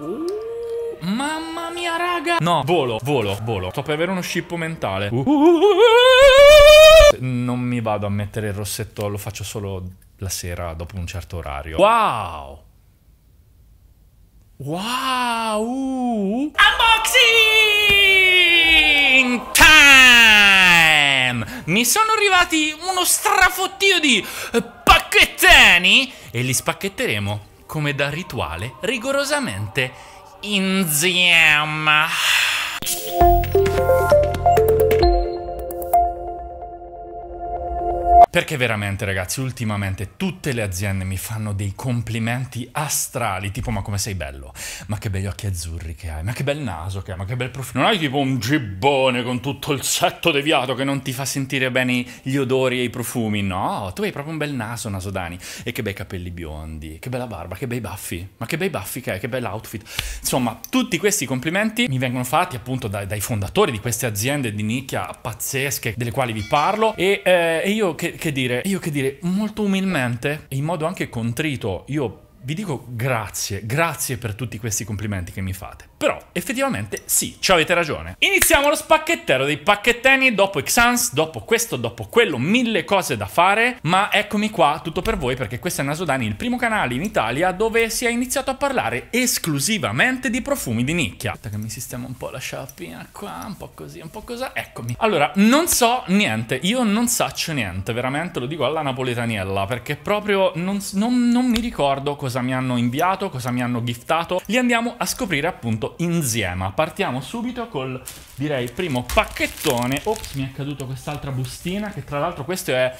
Uh, mamma mia, raga. No, volo, volo, volo. Sto per avere uno scippo mentale. Uh, non mi vado a mettere il rossetto, lo faccio solo la sera dopo un certo orario. Wow! Wow! Unboxing time! Mi sono arrivati uno strafottio di pacchettini e li spacchetteremo come da rituale rigorosamente insieme. Perché veramente ragazzi, ultimamente tutte le aziende mi fanno dei complimenti astrali, tipo ma come sei bello, ma che begli occhi azzurri che hai, ma che bel naso che hai, ma che bel profilo. Non hai tipo un gibbone con tutto il setto deviato che non ti fa sentire bene gli odori e i profumi, no, tu hai proprio un bel naso, Nasodani, e che bei capelli biondi, che bella barba, che bei baffi, ma che bei baffi che hai, che bell'outfit. Insomma, tutti questi complimenti mi vengono fatti appunto dai, dai fondatori di queste aziende di nicchia pazzesche delle quali vi parlo e, eh, e io che che dire, io che dire, molto umilmente, in modo anche contrito, io vi dico grazie, grazie per tutti questi complimenti che mi fate. Però effettivamente sì, ci avete ragione. Iniziamo lo spacchettero dei pacchetteni, dopo Xans, dopo questo, dopo quello, mille cose da fare, ma eccomi qua, tutto per voi perché questo è Nasodani, il primo canale in Italia dove si è iniziato a parlare esclusivamente di profumi di nicchia. Aspetta che mi sistemo un po' la sciarpina qua, un po' così, un po' così, eccomi. Allora, non so niente, io non saccio niente, veramente lo dico alla napoletaniella, perché proprio non, non, non mi ricordo cosa cosa mi hanno inviato, cosa mi hanno giftato, li andiamo a scoprire appunto insieme. Partiamo subito col, direi, primo pacchettone. Ops, mi è caduto quest'altra bustina, che tra l'altro questo è...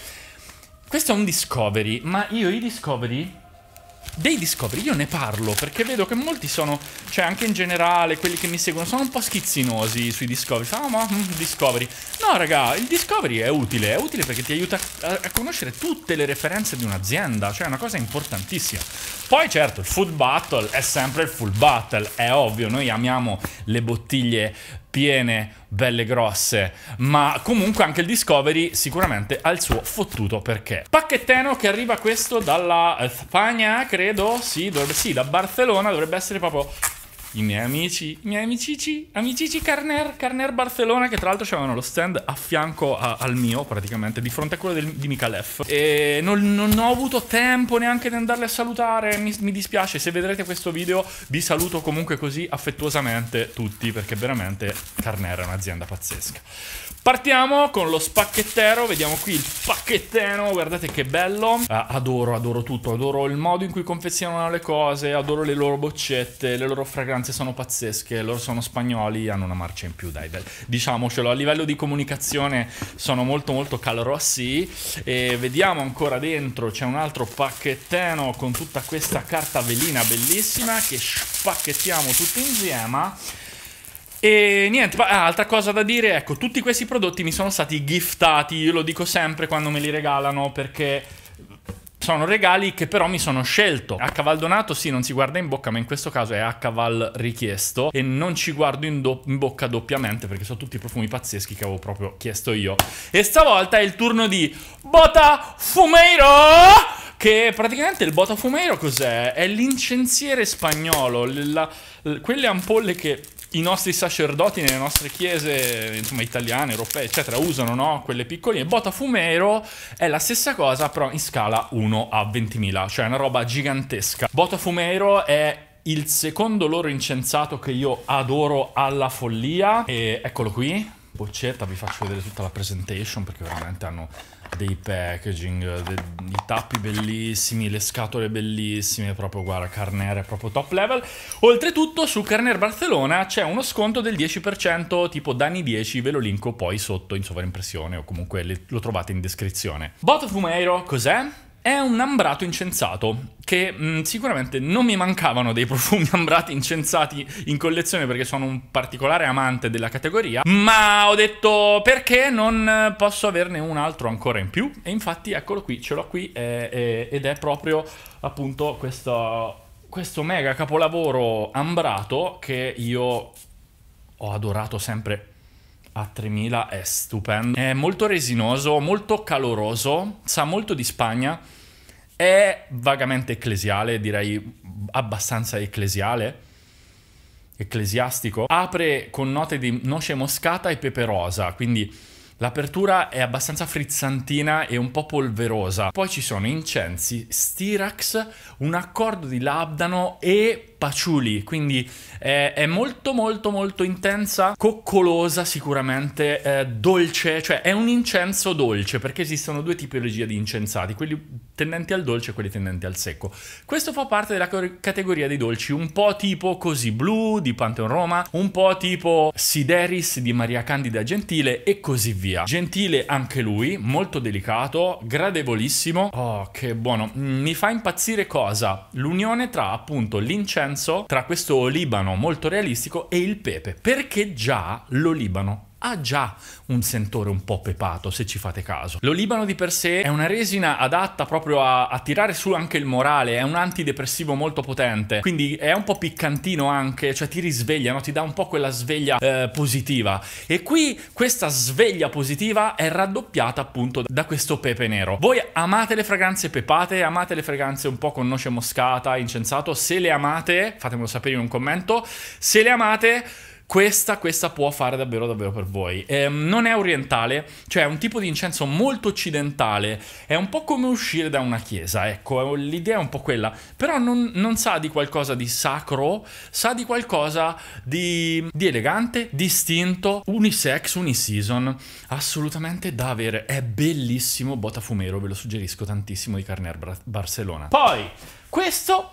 Questo è un Discovery, ma io i Discovery dei Discovery io ne parlo perché vedo che molti sono, cioè anche in generale quelli che mi seguono, sono un po' schizzinosi sui Discovery. Fanno, ah, ma mm, Discovery. No, raga, il Discovery è utile, è utile perché ti aiuta a, a conoscere tutte le referenze di un'azienda, cioè è una cosa importantissima. Poi certo, il food battle è sempre il full battle, è ovvio, noi amiamo le bottiglie piene, belle grosse, ma comunque anche il Discovery sicuramente ha il suo fottuto perché. Pacchetteno che arriva questo dalla Spagna, credo, sì, dovrebbe, sì, da Barcellona, dovrebbe essere proprio i miei amici, i miei amicici, amicici Carner, Carner Barcellona, che tra l'altro avevano lo stand a fianco a, al mio, praticamente, di fronte a quello del, di Mikalef. E non, non, ho avuto tempo neanche di andarli a salutare, mi, mi, dispiace, se vedrete questo video vi saluto comunque così affettuosamente tutti, perché veramente Carner è un'azienda pazzesca. Partiamo con lo spacchettero, vediamo qui il pacchetteno, guardate che bello. Ah, adoro, adoro tutto, adoro il modo in cui confezionano le cose, adoro le loro boccette, le loro fragranze differenze sono pazzesche, loro sono spagnoli, hanno una marcia in più, dai, dai. diciamocelo, a livello di comunicazione sono molto molto calorossi e vediamo ancora dentro, c'è un altro pacchettino con tutta questa carta velina bellissima che spacchettiamo tutti insieme. E niente, ah, altra cosa da dire, ecco, tutti questi prodotti mi sono stati giftati, io lo dico sempre quando me li regalano perché sono regali che però mi sono scelto. A caval donato sì, non si guarda in bocca, ma in questo caso è a caval richiesto e non ci guardo in, do in bocca doppiamente perché sono tutti profumi pazzeschi che avevo proprio chiesto io. E stavolta è il turno di Bota Fumeiro! Che praticamente il Bota Fumeiro cos'è? È, è l'incensiere spagnolo, la, la, quelle ampolle che i nostri sacerdoti nelle nostre chiese insomma, italiane, europee, eccetera, usano no? quelle piccoline. Bota fumero è la stessa cosa, però in scala 1 a 20.000, cioè una roba gigantesca. Bota fumero è il secondo loro incensato che io adoro alla follia. E eccolo qui, boccetta, vi faccio vedere tutta la presentation perché veramente hanno dei packaging, de, i tappi bellissimi, le scatole bellissime, proprio guarda, Carner è proprio top level. Oltretutto su Carner Barcellona c'è uno sconto del 10%, tipo danni 10, ve lo linko poi sotto in sovraimpressione o comunque lo trovate in descrizione. Botto Fumeiro cos'è? È un ambrato incensato, che mh, mm, sicuramente non mi mancavano dei profumi ambrati incensati in collezione perché sono un particolare amante della categoria, ma ho detto perché non posso averne un altro ancora in più? E infatti eccolo qui, ce l'ho qui eh, eh, ed è proprio appunto questo, questo mega capolavoro ambrato che io ho adorato sempre a 3000 è stupendo. È molto resinoso, molto caloroso, sa molto di Spagna, è vagamente ecclesiale, direi abbastanza ecclesiale, ecclesiastico. Apre con note di noce moscata e pepe rosa, quindi l'apertura è abbastanza frizzantina e un po' polverosa. Poi ci sono incensi, stirax, un accordo di labdano e Paciuli, quindi è, è molto molto molto intensa, coccolosa sicuramente, eh, dolce, cioè è un incenso dolce perché esistono due tipologie di incensati, quelli tendenti al dolce e quelli tendenti al secco. Questo fa parte della categoria dei dolci, un po' tipo così blu di Pantheon Roma, un po' tipo Sideris di Maria Candida Gentile e così via. Gentile anche lui, molto delicato, gradevolissimo. Oh, che buono. Mi fa impazzire cosa? L'unione tra appunto l'incenso differenzo tra questo Libano molto realistico e il Pepe, perché già lo Libano ha già un sentore un po' pepato, se ci fate caso. L'olibano di per sé è una resina adatta proprio a, a, tirare su anche il morale, è un antidepressivo molto potente, quindi è un po' piccantino anche, cioè ti risveglia, no? ti dà un po' quella sveglia eh, positiva. E qui questa sveglia positiva è raddoppiata appunto da questo pepe nero. Voi amate le fragranze pepate, amate le fragranze un po' con noce moscata, incensato, se le amate, fatemelo sapere in un commento, se le amate questa, questa, può fare davvero davvero per voi. Eh, non è orientale, cioè è un tipo di incenso molto occidentale, è un po' come uscire da una chiesa, ecco, l'idea è un po' quella, però non, non, sa di qualcosa di sacro, sa di qualcosa di, di elegante, distinto, unisex, uniseason, assolutamente da avere, è bellissimo, Fumero, ve lo suggerisco tantissimo di Carner Bar Barcellona. Poi, questo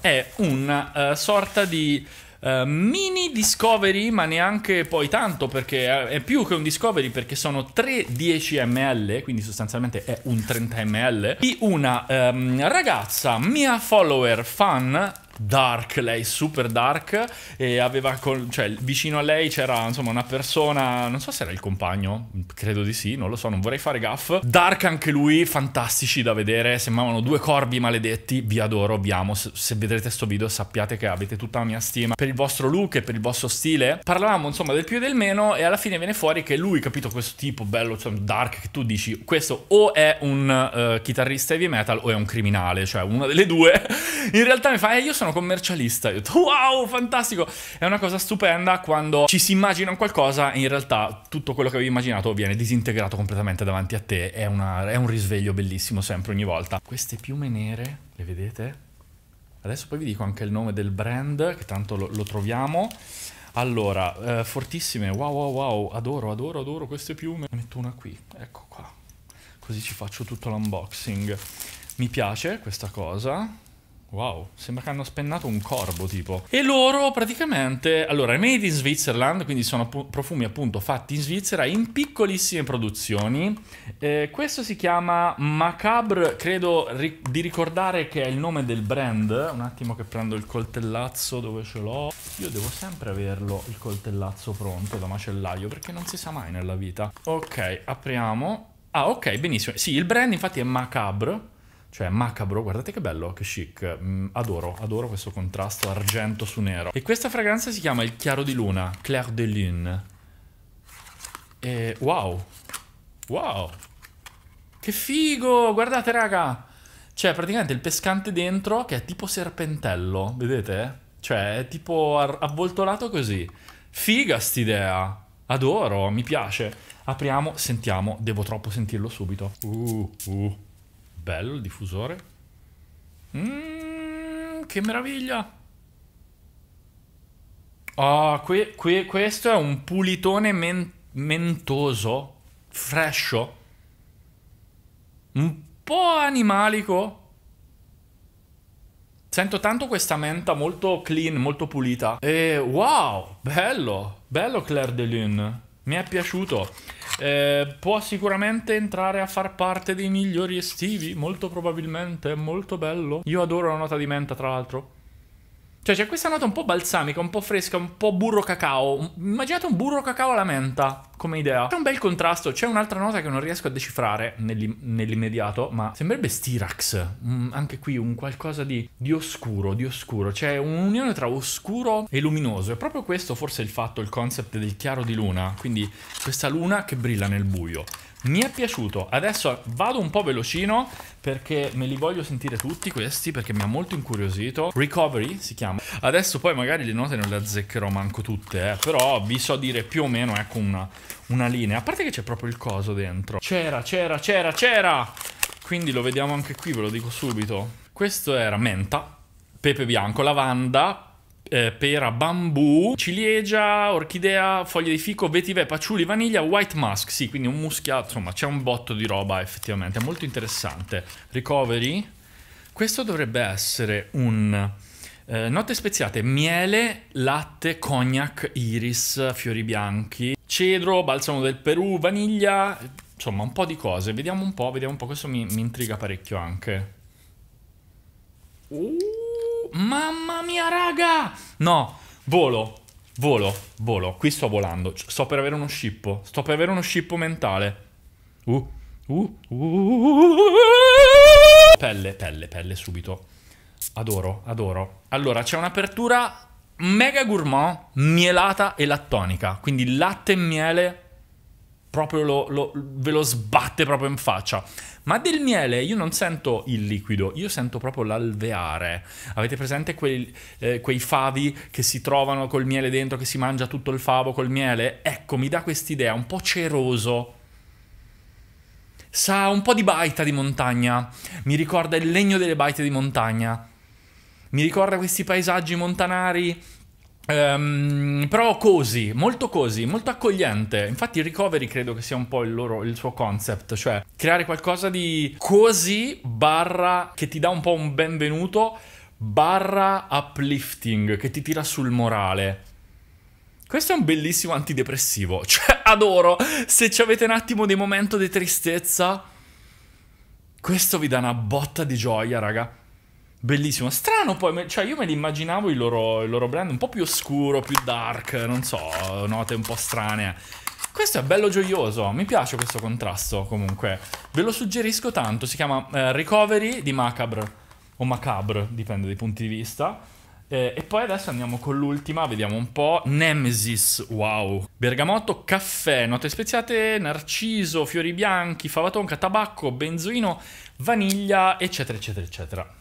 è una uh, eh, sorta di eh, mini discovery, ma neanche poi tanto perché è più che un discovery perché sono 3-10 ml, quindi sostanzialmente è un 30 ml, di una um, ragazza mia follower fan dark lei, super dark e aveva, col- cioè vicino a lei c'era insomma una persona, non so se era il compagno, credo di sì, non lo so, non vorrei fare gaff. Dark anche lui, fantastici da vedere, sembravano due corvi maledetti, vi adoro, vi amo, se vedrete questo video sappiate che avete tutta la mia stima per il vostro look e per il vostro stile. Parlavamo insomma del più e del meno e alla fine viene fuori che lui, capito, questo tipo bello, cioè dark, che tu dici, questo o è un uh, chitarrista heavy metal o è un criminale, cioè una delle due. In realtà mi fa, eh, io sono sono commercialista. Io ho detto, wow, fantastico! È una cosa stupenda quando ci si immagina qualcosa e in realtà tutto quello che avevi immaginato viene disintegrato completamente davanti a te. È, una, è un risveglio bellissimo sempre, ogni volta. Queste piume nere, le vedete? Adesso poi vi dico anche il nome del brand, che tanto lo, lo troviamo. Allora, eh, fortissime, wow wow wow, adoro, adoro, adoro queste piume. Ne metto una qui, ecco qua, così ci faccio tutto l'unboxing. Mi piace questa cosa, Wow, sembra che hanno spennato un corvo tipo. E loro praticamente, allora, made in Switzerland, quindi sono profumi appunto fatti in Svizzera in piccolissime produzioni. Eh, questo si chiama Macabre, credo ri di ricordare che è il nome del brand. Un attimo che prendo il coltellazzo dove ce l'ho. Io devo sempre averlo il coltellazzo pronto da macellaio perché non si sa mai nella vita. Ok, apriamo. Ah, ok, benissimo. Sì, il brand infatti è Macabre cioè macabro, guardate che bello, che chic, mm, adoro, adoro questo contrasto argento su nero. E questa fragranza si chiama il chiaro di luna, Clair de Lune. E wow, wow, che figo, guardate raga, c'è cioè, praticamente il pescante dentro che è tipo serpentello, vedete? Cioè è tipo avvoltolato così, figa st'idea, adoro, mi piace. Apriamo, sentiamo, devo troppo sentirlo subito. Uh, uh. Bello il diffusore. Mm, che meraviglia! Oh, que, que, questo è un pulitone men, mentoso, fresco, un po' animalico. Sento tanto questa menta molto clean, molto pulita. E wow, bello, bello Claire de Lune. Mi è piaciuto. Eh, può sicuramente entrare a far parte dei migliori estivi, molto probabilmente, è molto bello. Io adoro la nota di menta, tra l'altro. Cioè c'è questa nota un po' balsamica, un po' fresca, un po' burro cacao. Immaginate un burro cacao alla menta come idea. C'è un bel contrasto, c'è un'altra nota che non riesco a decifrare nell'immediato, ma sembrerebbe Styrax. Mm, anche qui un qualcosa di, di oscuro, di oscuro. C'è un'unione tra oscuro e luminoso. E proprio questo forse è il fatto, il concept del chiaro di luna. Quindi questa luna che brilla nel buio mi è piaciuto. Adesso vado un po' velocino perché me li voglio sentire tutti questi perché mi ha molto incuriosito. Recovery si chiama. Adesso poi magari le note non le azzeccherò manco tutte, eh, però vi so dire più o meno ecco una, una linea. A parte che c'è proprio il coso dentro. C'era, c'era, c'era, c'era! Quindi lo vediamo anche qui, ve lo dico subito. Questo era menta, pepe bianco, lavanda, eh, pera, bambù, ciliegia, orchidea, foglie di fico, vetive, paciuli, vaniglia, white musk. Sì, quindi un muschiato, insomma, c'è un botto di roba effettivamente, è molto interessante. Recovery. Questo dovrebbe essere un eh, note speziate, miele, latte, cognac, iris, fiori bianchi, cedro, balsamo del Perù, vaniglia, insomma, un po' di cose. Vediamo un po', vediamo un po', questo mi, mi intriga parecchio anche. Uh. Mamma mia, raga! No, volo, volo, volo. Qui sto volando. Sto per avere uno scippo. Sto per avere uno scippo mentale. Uh uh uh, uh, uh, uh. Pelle, pelle, pelle, subito. Adoro, adoro. Allora, c'è un'apertura mega gourmand, mielata e lattonica. Quindi latte e miele proprio lo, lo, ve lo sbatte proprio in faccia. Ma del miele io non sento il liquido, io sento proprio l'alveare. Avete presente quei, eh, quei favi che si trovano col miele dentro, che si mangia tutto il favo col miele? Ecco, mi dà quest'idea, un po' ceroso. Sa un po' di baita di montagna, mi ricorda il legno delle baite di montagna. Mi ricorda questi paesaggi montanari Um, però così, molto così, molto accogliente. Infatti, il Recovery credo che sia un po' il, loro, il suo concept, cioè creare qualcosa di così barra che ti dà un po' un benvenuto, barra uplifting, che ti tira sul morale. Questo è un bellissimo antidepressivo, cioè adoro. Se ci avete un attimo di momento di tristezza, questo vi dà una botta di gioia, raga. Bellissimo, strano poi, cioè io me li immaginavo il loro, il loro, brand un po' più oscuro, più dark, non so, note un po' strane. Questo è bello gioioso, mi piace questo contrasto comunque. Ve lo suggerisco tanto, si chiama eh, Recovery di Macabre, o Macabre, dipende dai punti di vista. Eh, e poi adesso andiamo con l'ultima, vediamo un po'. Nemesis, wow. Bergamotto, caffè, note speziate, narciso, fiori bianchi, favatonca, tabacco, benzoino, vaniglia, eccetera, eccetera, eccetera.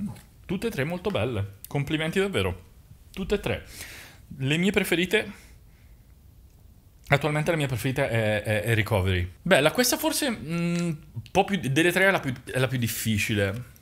Mm. Tutte e tre molto belle. Complimenti davvero. Tutte e tre. Le mie preferite... Attualmente la mia preferita è, è, è Recovery. Bella, questa forse mh, mm, un po' più delle tre è la più, è la più difficile.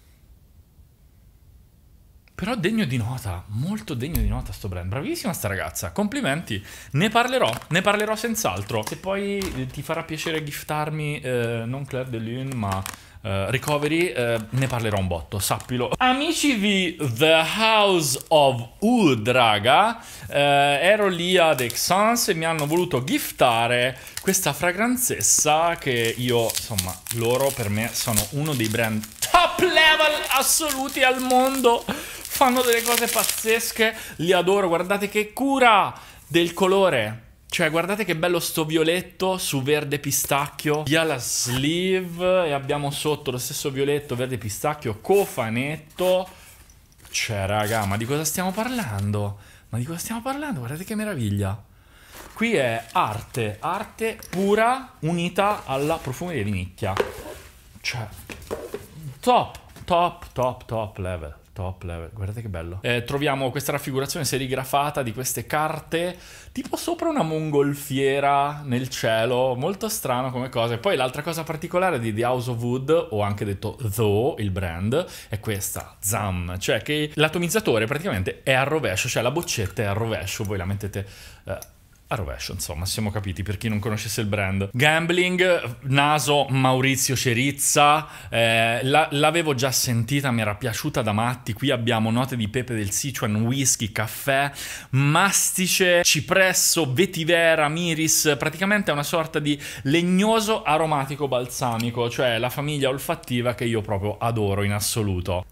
Però degno di nota, molto degno di nota sto brand. Bravissima sta ragazza, complimenti. Ne parlerò, ne parlerò senz'altro. Se poi eh, ti farà piacere giftarmi, eh, non Claire de Lune, ma uh, eh, recovery uh, eh, ne parlerò un botto, sappilo. Amici di The House of Wood, raga, uh, eh, ero lì ad Exans e mi hanno voluto giftare questa fragranzessa che io, insomma, loro per me sono uno dei brand top level assoluti al mondo. Fanno delle cose pazzesche, li adoro, guardate che cura del colore cioè, guardate che bello sto violetto su verde pistacchio. Via la sleeve. E abbiamo sotto lo stesso violetto, verde pistacchio, cofanetto. Cioè, raga, ma di cosa stiamo parlando? Ma di cosa stiamo parlando? Guardate che meraviglia. Qui è arte, arte pura unita alla profumeria di nicchia. Cioè, top, top, top, top level. Top level, guardate che bello. Eh, troviamo questa raffigurazione serigrafata di queste carte, tipo sopra una mongolfiera nel cielo, molto strano come cosa. E poi l'altra cosa particolare di The House of Wood, o anche detto The, il brand, è questa, ZAM, cioè che l'atomizzatore praticamente è a rovescio, cioè la boccetta è a rovescio, voi la mettete... Eh, a rovescio, insomma, siamo capiti per chi non conoscesse il brand. Gambling, naso Maurizio Cerizza, eh, l'avevo già sentita, mi era piaciuta da matti. Qui abbiamo note di pepe del Sichuan, whisky, caffè, mastice, cipresso, vetivera, miris, praticamente una sorta di legnoso aromatico balsamico, cioè la famiglia olfattiva che io proprio adoro in assoluto.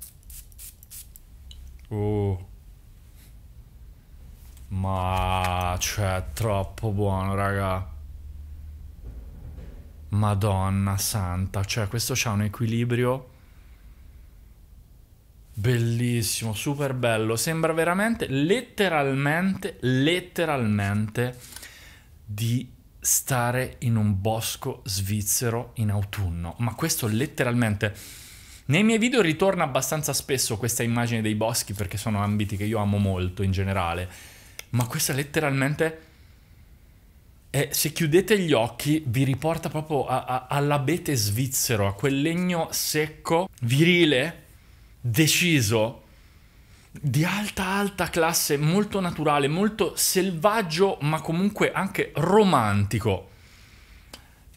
Oh. Ma cioè, troppo buono, raga. Madonna santa, cioè questo c'ha un equilibrio bellissimo, super bello, sembra veramente letteralmente letteralmente di stare in un bosco svizzero in autunno, ma questo letteralmente nei miei video ritorna abbastanza spesso questa immagine dei boschi perché sono ambiti che io amo molto in generale ma questa letteralmente... Eh, se chiudete gli occhi vi riporta proprio all'abete svizzero, a quel legno secco, virile, deciso, di alta alta classe, molto naturale, molto selvaggio, ma comunque anche romantico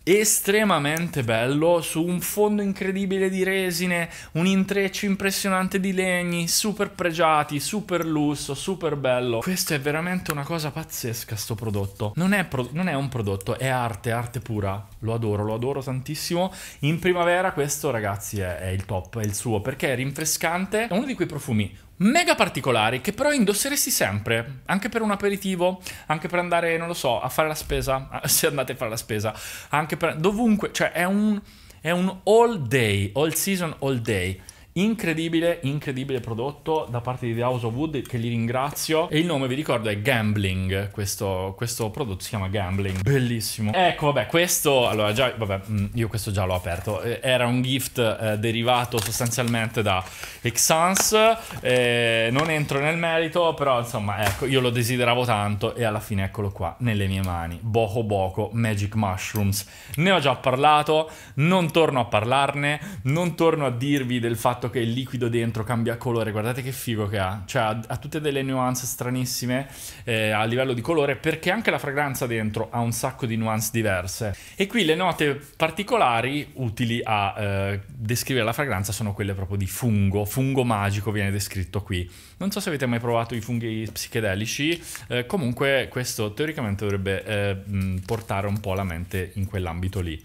estremamente bello su un fondo incredibile di resine, un intreccio impressionante di legni, super pregiati, super lusso, super bello. Questo è veramente una cosa pazzesca sto prodotto. Non è, pro non è un prodotto, è arte, arte pura. Lo adoro, lo adoro tantissimo. In primavera questo ragazzi è, è il top, è il suo perché è rinfrescante, è uno di quei profumi mega particolari che però indosseresti sempre, anche per un aperitivo, anche per andare, non lo so, a fare la spesa, se andate a fare la spesa, anche per dovunque, cioè è un, è un all day, all season, all day. Incredibile, incredibile prodotto da parte di The House of Wood che li ringrazio. E il nome, vi ricordo, è Gambling. Questo, questo prodotto si chiama Gambling. Bellissimo. Ecco, vabbè, questo... Allora, già... Vabbè, mm, io questo già l'ho aperto. Eh, era un gift eh, derivato sostanzialmente da Exans. Eh, non entro nel merito, però insomma, ecco, io lo desideravo tanto e alla fine eccolo qua, nelle mie mani. Boko Boko Magic Mushrooms. Ne ho già parlato, non torno a parlarne, non torno a dirvi del fatto fatto che il liquido dentro cambia colore, guardate che figo che ha, cioè ha, ha tutte delle nuance stranissime eh, a livello di colore perché anche la fragranza dentro ha un sacco di nuance diverse e qui le note particolari utili a eh, descrivere la fragranza sono quelle proprio di fungo, fungo magico viene descritto qui. Non so se avete mai provato i funghi psichedelici, eh, comunque questo teoricamente dovrebbe eh, portare un po' la mente in quell'ambito lì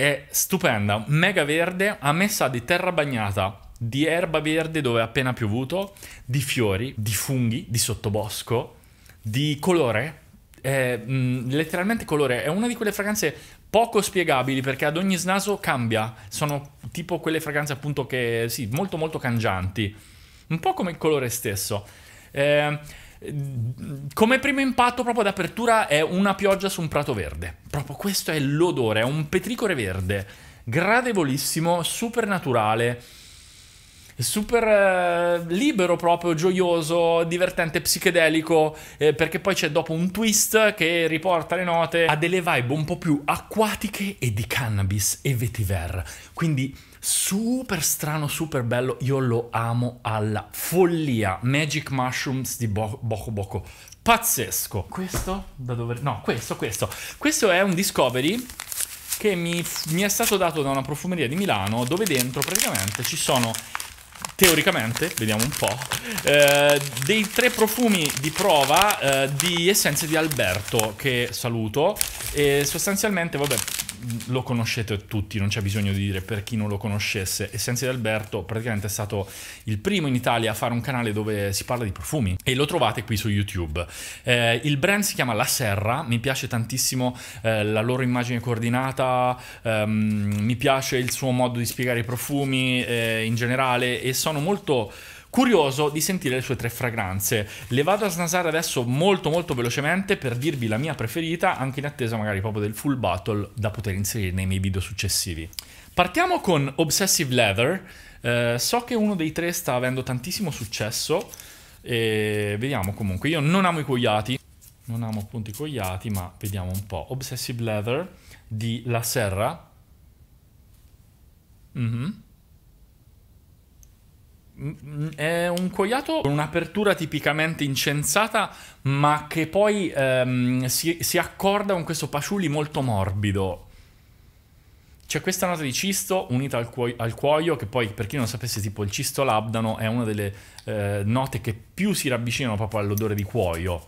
è stupenda, mega verde, a messa di terra bagnata, di erba verde dove è appena piovuto, di fiori, di funghi, di sottobosco, di colore, è, mh, mm, letteralmente colore, è una di quelle fragranze poco spiegabili perché ad ogni snaso cambia, sono tipo quelle fragranze appunto che, sì, molto molto cangianti, un po' come il colore stesso. Eh, come primo impatto, proprio d'apertura, è una pioggia su un prato verde. Proprio questo è l'odore, è un petricore verde, gradevolissimo, super naturale, eh, super libero proprio, gioioso, divertente, psichedelico, eh, perché poi c'è dopo un twist che riporta le note a delle vibe un po' più acquatiche e di cannabis e vetiver. Quindi super strano, super bello, io lo amo alla follia. Magic Mushrooms di Bo Boco Boko. Pazzesco. Questo da dove... No, questo, questo. Questo è un Discovery che mi, mi è stato dato da una profumeria di Milano dove dentro praticamente ci sono teoricamente, vediamo un po', eh, dei tre profumi di prova eh, di essenze di Alberto che saluto e sostanzialmente, vabbè, mm, lo conoscete tutti, non c'è bisogno di dire per chi non lo conoscesse, Essenze di Alberto praticamente è stato il primo in Italia a fare un canale dove si parla di profumi e lo trovate qui su YouTube. Eh, il brand si chiama La Serra, mi piace tantissimo eh, la loro immagine coordinata, ehm, mi piace il suo modo di spiegare i profumi eh, in generale e sono molto curioso di sentire le sue tre fragranze. Le vado a snasare adesso molto molto velocemente per dirvi la mia preferita, anche in attesa magari proprio del full battle da poter inserire nei miei video successivi. Partiamo con Obsessive Leather. Eh, so che uno dei tre sta avendo tantissimo successo. E vediamo comunque. Io non amo i cogliati. Non amo appunto i cogliati, ma vediamo un po'. Obsessive Leather di La Serra. Mhm. Mm Mm, mm, è un coiato con un'apertura tipicamente incensata, ma che poi ehm, si, si, accorda con questo pasciuli molto morbido. C'è questa nota di cisto unita al, cuo- al, cuoio, che poi, per chi non sapesse, tipo il cisto labdano è una delle eh, note che più si ravvicinano proprio all'odore di cuoio.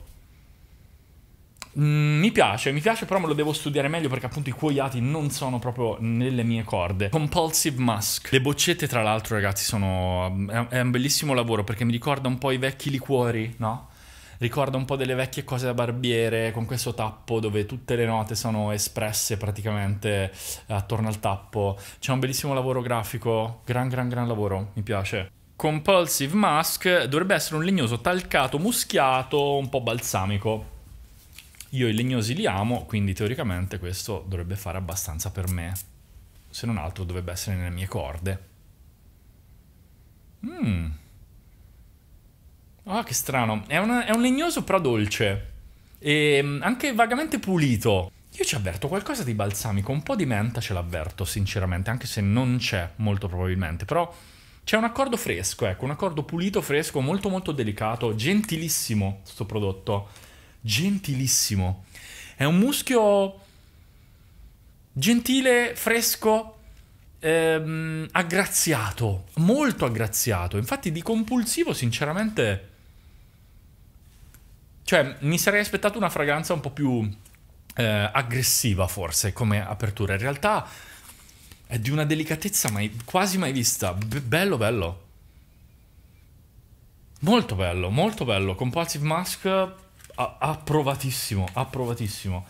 Mm, mi piace, mi piace, però me lo devo studiare meglio perché appunto i cuoiati non sono proprio nelle mie corde. Compulsive Mask. Le boccette, tra l'altro, ragazzi, sono. È un bellissimo lavoro perché mi ricorda un po' i vecchi liquori, no? Ricorda un po' delle vecchie cose da barbiere con questo tappo dove tutte le note sono espresse praticamente attorno al tappo. C'è un bellissimo lavoro grafico, gran gran gran lavoro, mi piace. Compulsive Mask dovrebbe essere un legnoso talcato, muschiato, un po' balsamico io i legnosi li amo, quindi teoricamente questo dovrebbe fare abbastanza per me. Se non altro dovrebbe essere nelle mie corde. Mmm. Ah, oh, che strano. È, una, è, un legnoso però dolce. E mm, anche vagamente pulito. Io ci avverto qualcosa di balsamico, un po' di menta ce l'avverto, sinceramente, anche se non c'è, molto probabilmente. Però c'è un accordo fresco, ecco, un accordo pulito, fresco, molto molto delicato, gentilissimo questo prodotto gentilissimo. È un muschio gentile, fresco, ehm, aggraziato, molto aggraziato. Infatti di compulsivo, sinceramente... Cioè, mi sarei aspettato una fragranza un po' più eh, aggressiva, forse, come apertura. In realtà è di una delicatezza mai, quasi mai vista. Be bello, bello. Molto bello, molto bello. Compulsive Mask approvatissimo, approvatissimo.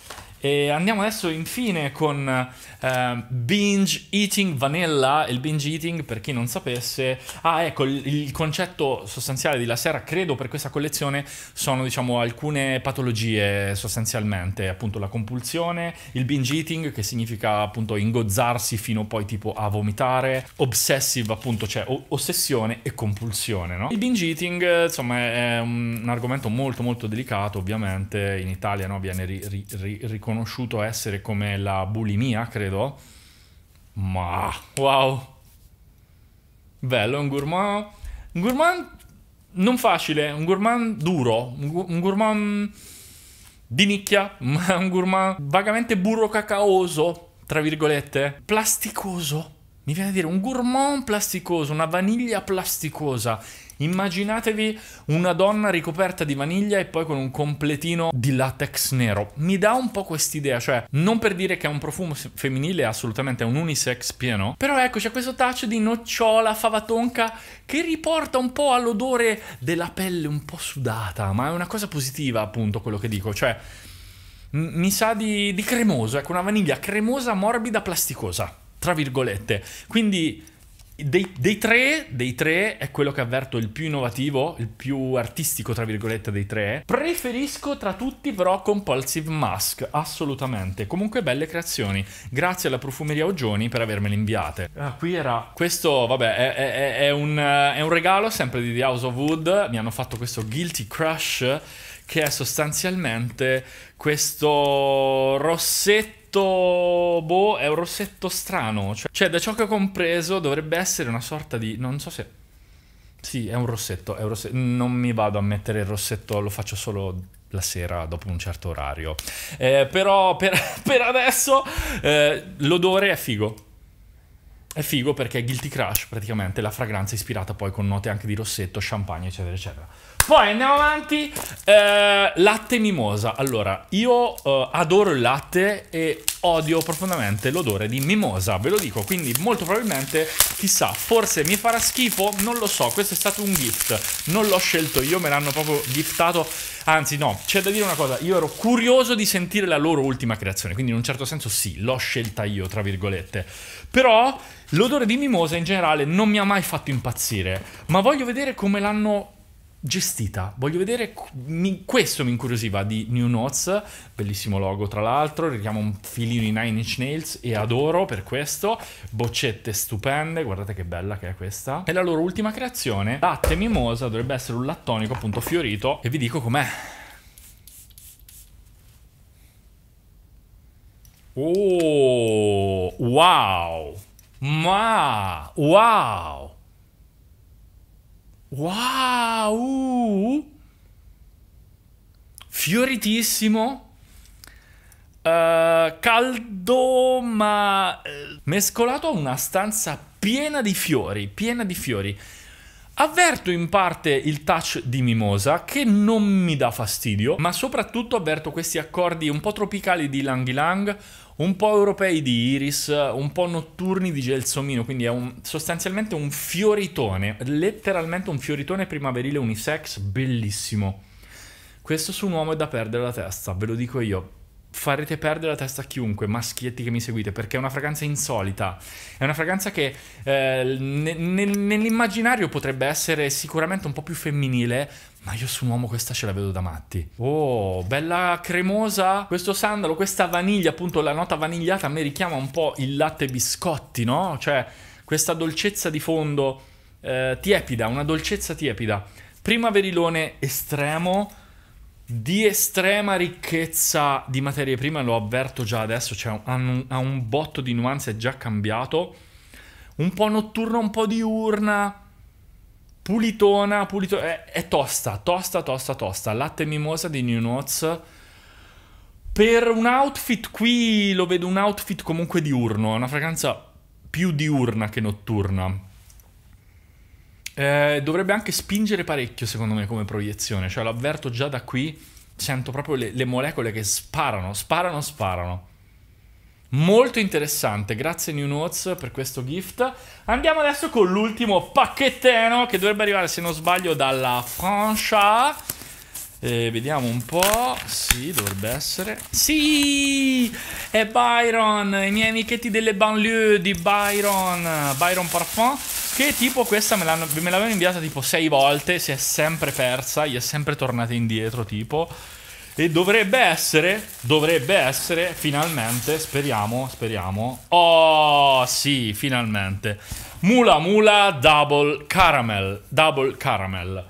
E andiamo adesso infine con uh, binge eating vanilla. Il binge eating, per chi non sapesse, ah ecco, il, il, concetto sostanziale di la sera, credo per questa collezione, sono diciamo alcune patologie sostanzialmente, appunto la compulsione, il binge eating che significa appunto ingozzarsi fino poi tipo a vomitare, obsessive appunto, cioè ossessione e compulsione, no? Il binge eating insomma è un, argomento molto molto delicato ovviamente, in Italia no? viene riconosciuto ri, ri, riconosciuto essere come la bulimia, credo. Ma wow! Bello, un gourmand. Un gourmand non facile, un gourmand duro, un gourmand di nicchia, ma un gourmand vagamente burro cacaoso, tra virgolette, plasticoso. Mi viene a dire un gourmand plasticoso, una vaniglia plasticosa Immaginatevi una donna ricoperta di vaniglia e poi con un completino di latex nero. Mi dà un po' quest'idea, cioè non per dire che è un profumo femminile, assolutamente è un unisex pieno, però ecco c'è questo touch di nocciola, fava tonca che riporta un po' all'odore della pelle un po' sudata, ma è una cosa positiva appunto quello che dico, cioè mi sa di, di cremoso, ecco una vaniglia cremosa, morbida, plasticosa, tra virgolette. Quindi dei, dei, tre, dei, tre, è quello che avverto il più innovativo, il più artistico, tra virgolette, dei tre. Preferisco tra tutti però Compulsive Mask, assolutamente. Comunque belle creazioni. Grazie alla profumeria Ogioni per avermele inviate. Ah, qui era... Questo, vabbè, è, è, è, un, eh, è un regalo sempre di The House of Wood. Mi hanno fatto questo Guilty Crush, che è sostanzialmente questo rossetto rossetto, boh, è un rossetto strano. Cioè, cioè, da ciò che ho compreso, dovrebbe essere una sorta di. Non so se. Sì, è un rossetto, è un rossetto. Non mi vado a mettere il rossetto, lo faccio solo la sera dopo un certo orario. Eh, però per, per adesso eh, l'odore è figo. È figo perché è Guilty Crush praticamente, la fragranza ispirata poi con note anche di rossetto, champagne eccetera eccetera. Poi andiamo avanti. Eh, latte mimosa. Allora, io eh, adoro il latte e odio profondamente l'odore di mimosa, ve lo dico. Quindi molto probabilmente, chissà, forse mi farà schifo, non lo so. Questo è stato un gift, non l'ho scelto io, me l'hanno proprio giftato. Anzi, no, c'è da dire una cosa, io ero curioso di sentire la loro ultima creazione, quindi in un certo senso sì, l'ho scelta io, tra virgolette. Però l'odore di mimosa in generale non mi ha mai fatto impazzire, ma voglio vedere come l'hanno gestita. Voglio vedere, mi, questo mi incuriosiva di New Notes, bellissimo logo tra l'altro, richiamo un filino di Nine Inch Nails e adoro per questo, boccette stupende, guardate che bella che è questa. E la loro ultima creazione, latte mimosa, dovrebbe essere un lattonico appunto fiorito e vi dico com'è. Oh, wow! Ma, wow! Wow! fioritissimo. Uh, caldo ma eh, mescolato a una stanza piena di fiori, piena di fiori. Avverto in parte il touch di mimosa che non mi dà fastidio, ma soprattutto avverto questi accordi un po' tropicali di Lang Lang un po' europei di iris, un po' notturni di gelsomino, quindi è un, sostanzialmente un fioritone, letteralmente un fioritone primaverile unisex bellissimo. Questo su un uomo è da perdere la testa, ve lo dico io farete perdere la testa a chiunque, maschietti che mi seguite, perché è una fragranza insolita. È una fragranza che eh, ne, ne, nell'immaginario potrebbe essere sicuramente un po' più femminile, ma io su un uomo questa ce la vedo da matti. Oh, bella cremosa. Questo sandalo, questa vaniglia, appunto la nota vanigliata, a me richiama un po' il latte biscotti, no? Cioè, questa dolcezza di fondo eh, tiepida, una dolcezza tiepida. Primaverilone estremo di estrema ricchezza di materie prime, lo avverto già adesso, cioè ha un, ha un botto di nuance già cambiato, un po' notturna, un po' diurna, pulitona, pulitona, è, è, tosta, tosta, tosta, tosta, latte mimosa di New Notes. Per un outfit qui lo vedo un outfit comunque diurno, una fragranza più diurna che notturna. Eh, dovrebbe anche spingere parecchio, secondo me, come proiezione. Cioè, l'avverto già da qui. Sento proprio le, le molecole che sparano, sparano, sparano. Molto interessante, grazie New Notes per questo gift. Andiamo adesso con l'ultimo pacchettino che dovrebbe arrivare, se non sbaglio, dalla Francia. Eh, vediamo un po'. Sì, dovrebbe essere. Sì! È Byron! I miei amichetti delle banlieue di Byron. Byron Parfum. Che tipo questa me, me l'avevano inviata tipo sei volte. Si è sempre persa. Gli è sempre tornata indietro. Tipo. E dovrebbe essere, dovrebbe essere, finalmente, speriamo, speriamo. Oh, sì, finalmente. Mula Mula Double Caramel, Double Caramel.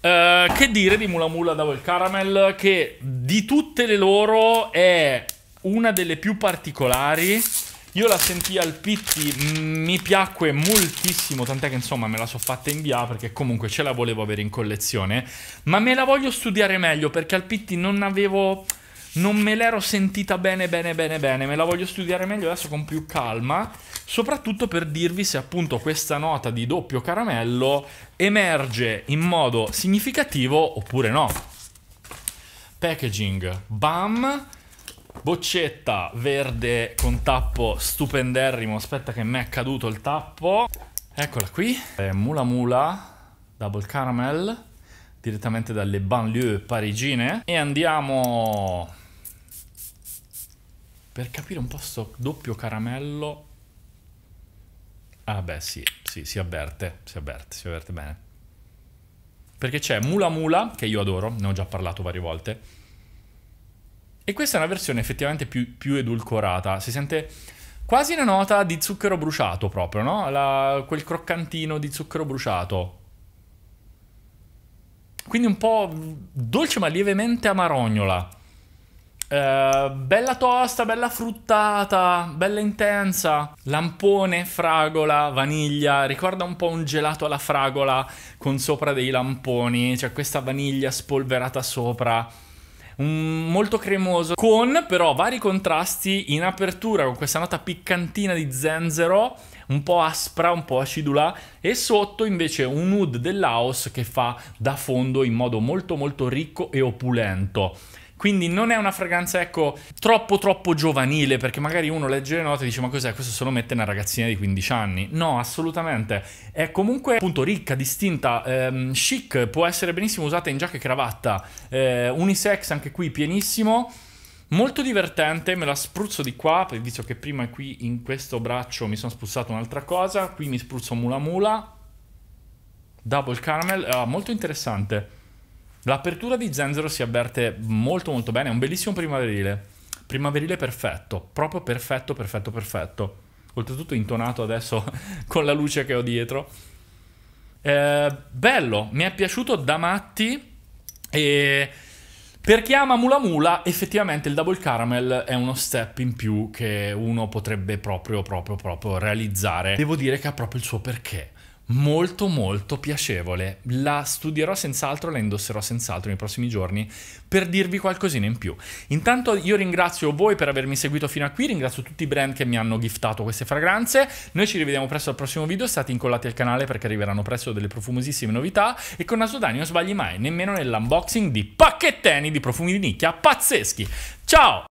Eh, che dire di Mula Mula Double Caramel? Che di tutte le loro è una delle più particolari. Io la sentii al Pitti, mi piacque moltissimo, tant'è che insomma me la so fatta in via perché comunque ce la volevo avere in collezione, ma me la voglio studiare meglio perché al Pitti non avevo non me l'ero sentita bene bene bene bene, me la voglio studiare meglio adesso con più calma, soprattutto per dirvi se appunto questa nota di doppio caramello emerge in modo significativo oppure no. Packaging, bam, boccetta verde con tappo stupenderrimo, aspetta che mi è caduto il tappo, eccola qui, eh, mula mula, double caramel, direttamente dalle banlieue parigine e andiamo per capire un po' sto doppio caramello. Ah beh, sì, sì, si avverte, si avverte, si avverte bene. Perché c'è Mula Mula, che io adoro, ne ho già parlato varie volte. E questa è una versione effettivamente più, più edulcorata. Si sente quasi una nota di zucchero bruciato proprio, no? La, quel croccantino di zucchero bruciato. Quindi un po' dolce ma lievemente amarognola. Eh, bella tosta, bella fruttata, bella intensa, lampone, fragola, vaniglia, ricorda un po' un gelato alla fragola con sopra dei lamponi, cioè questa vaniglia spolverata sopra, un, mm, molto cremoso, con però vari contrasti in apertura, con questa nota piccantina di zenzero, un po' aspra, un po' acidula, e sotto invece un nude dell'Aos che fa da fondo in modo molto molto ricco e opulento. Quindi non è una fragranza, ecco, troppo troppo giovanile, perché magari uno legge le note e dice ma cos'è, questo se lo mette una ragazzina di 15 anni. No, assolutamente. È comunque appunto ricca, distinta, ehm, chic, può essere benissimo usata in giacca e cravatta, eh, unisex anche qui pienissimo. Molto divertente, me la spruzzo di qua, visto che prima qui in questo braccio mi sono spruzzato un'altra cosa, qui mi spruzzo mula mula, double caramel, ah, molto interessante. L'apertura di Zenzero si avverte molto molto bene, è un bellissimo primaverile. Primaverile perfetto, proprio perfetto, perfetto, perfetto. Oltretutto intonato adesso con la luce che ho dietro. Eh, bello, mi è piaciuto da matti e per chi ama Mula Mula effettivamente il Double Caramel è uno step in più che uno potrebbe proprio, proprio, proprio realizzare. Devo dire che ha proprio il suo perché molto molto piacevole. La studierò senz'altro, la indosserò senz'altro nei prossimi giorni per dirvi qualcosina in più. Intanto io ringrazio voi per avermi seguito fino a qui, ringrazio tutti i brand che mi hanno giftato queste fragranze. Noi ci rivediamo presto al prossimo video, state incollati al canale perché arriveranno presto delle profumosissime novità e con Nasodani non sbagli mai, nemmeno nell'unboxing di pacchettini di profumi di nicchia pazzeschi. Ciao!